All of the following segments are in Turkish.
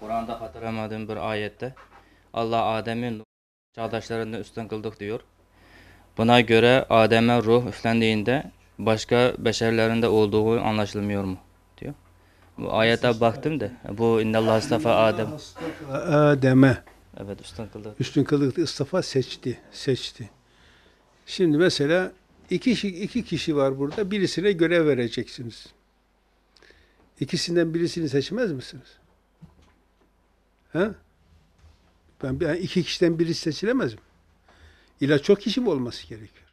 Kur'an'da hatırlamadığım bir ayette Allah Adem'in çağdaşlarını üstün kıldık diyor. Buna göre Adem'e ruh üflendiğinde başka beşerlerinde olduğu anlaşılmıyor mu? diyor. Bu ayete baktım da bu innallah istafa Adem. Adem'e. Evet üstün kıldık. Üstün kıldık istafa seçti. Seçti. Şimdi mesela iki, kişi, iki kişi var burada. Birisine görev vereceksiniz. İkisinden birisini seçmez misiniz? He? Ben, ben iki kişiden biri seçilemezim. İla çok kişi mi olması gerekiyor?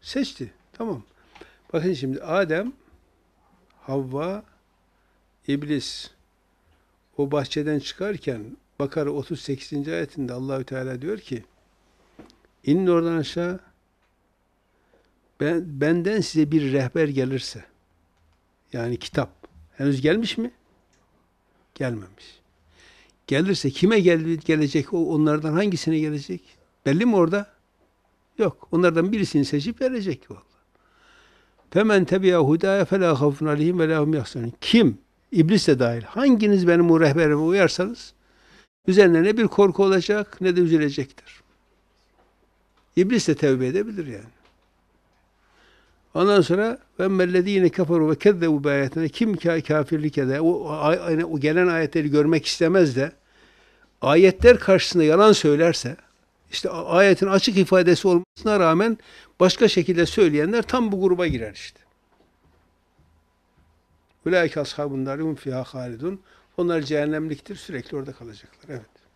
Seçti. Tamam. Bakın şimdi Adem, Havva, İblis o bahçeden çıkarken Bakara 38. ayetinde Allahü Teala diyor ki inin oradan aşağı ben, benden size bir rehber gelirse yani kitap henüz gelmiş mi? Gelmemiş. Gelirse kime gel gelecek? O onlardan hangisine gelecek? Belli mi orada? Yok. Onlardan birisini seçip verecek vallahi. Femen tebiya hudaya fela havfun aleyhim ve lahum yahsanun. Kim? İblis de dahil. Hanginiz benim o rehberime uyarsanız üzerine ne bir korku olacak ne de üzülecektir. İblis de tevbe edebilir yani. Ondan sonra ve mellezine kafaru ve bu ayetine kim kafirlik eder o, yani o gelen ayetleri görmek istemez de ayetler karşısında yalan söylerse işte ayetin açık ifadesi olmasına rağmen başka şekilde söyleyenler tam bu gruba girer işte. Ulaike ashabun darihum fiha halidun. Onlar cehennemliktir. Sürekli orada kalacaklar. Evet.